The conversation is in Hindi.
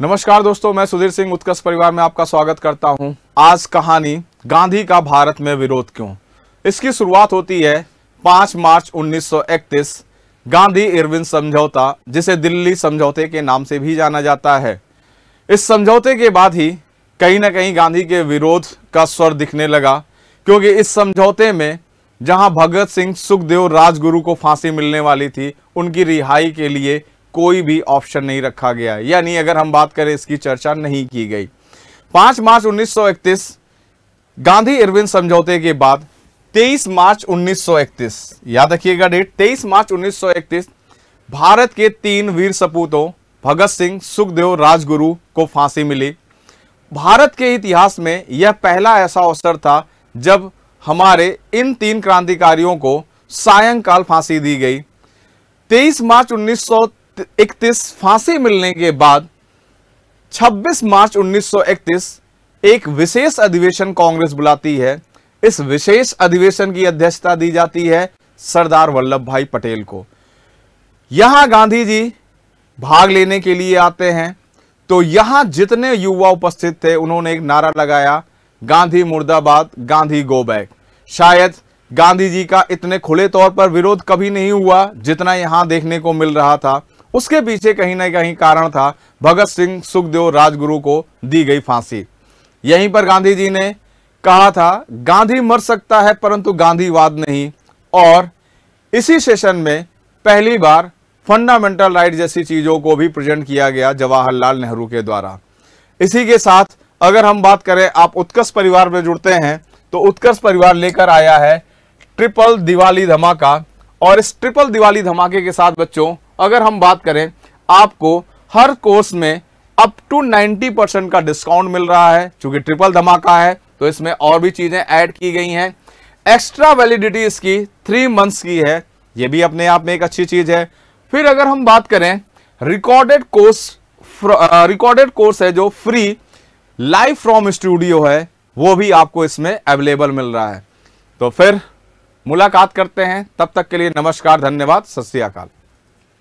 नमस्कार दोस्तों मैं सुधीर सिंह उत्कर्ष परिवार में आपका स्वागत करता हूं। आज कहानी गांधी का भारत में विरोध क्यों इसकी शुरुआत होती है 5 मार्च 1931 गांधी इरविन समझौता जिसे दिल्ली समझौते के नाम से भी जाना जाता है इस समझौते के बाद ही कहीं ना कहीं गांधी के विरोध का स्वर दिखने लगा क्योंकि इस समझौते में जहां भगत सिंह सुखदेव राजगुरु को फांसी मिलने वाली थी उनकी रिहाई के लिए कोई भी ऑप्शन नहीं रखा गया यानी अगर हम बात करें इसकी चर्चा नहीं की गई पांच मार्च 1931 गांधी इरविन समझौते के बाद 23 मार्च 1931 याद रखिएगा डेट 23 मार्च 1931 भारत के तीन वीर सपूतों भगत सिंह सुखदेव राजगुरु को फांसी मिली भारत के इतिहास में यह पहला ऐसा अवसर था जब हमारे इन तीन क्रांतिकारियों को सायंकाल फांसी दी गई 23 मार्च 1931 फांसी मिलने के बाद 26 मार्च 1931 एक विशेष अधिवेशन कांग्रेस बुलाती है इस विशेष अधिवेशन की अध्यक्षता दी जाती है सरदार वल्लभ भाई पटेल को यहां गांधी जी भाग लेने के लिए आते हैं तो यहां जितने युवा उपस्थित थे उन्होंने एक नारा लगाया गांधी मुर्दाबाद गांधी गो बैक शायद गांधी जी का इतने खुले तौर पर विरोध कभी नहीं हुआ जितना यहां देखने को मिल रहा था उसके पीछे कहीं ना कहीं कारण था भगत सिंह सुखदेव राजगुरु को दी गई फांसी यहीं पर गांधी जी ने कहा था गांधी मर सकता है परंतु गांधीवाद नहीं और इसी सेशन में पहली बार फंडामेंटल राइट जैसी चीज़ों को भी प्रेजेंट किया गया जवाहरलाल नेहरू के द्वारा इसी के साथ अगर हम बात करें आप उत्कर्ष परिवार में जुड़ते हैं तो उत्कर्ष परिवार लेकर आया है ट्रिपल दिवाली धमाका और इस ट्रिपल दिवाली धमाके के साथ बच्चों अगर हम बात करें आपको हर कोर्स में अप टू 90 परसेंट का डिस्काउंट मिल रहा है चूंकि ट्रिपल धमाका है तो इसमें और भी चीज़ें ऐड की गई हैं एक्स्ट्रा वैलिडिटी इसकी थ्री मंथ्स की है यह भी अपने आप में एक अच्छी चीज़ है फिर अगर हम बात करें रिकॉर्डेड कोर्स रिकॉर्डेड कोर्स है जो फ्री लाइव फ्रॉम स्टूडियो है वो भी आपको इसमें अवेलेबल मिल रहा है तो फिर मुलाकात करते हैं तब तक के लिए नमस्कार धन्यवाद सत श्रीकाल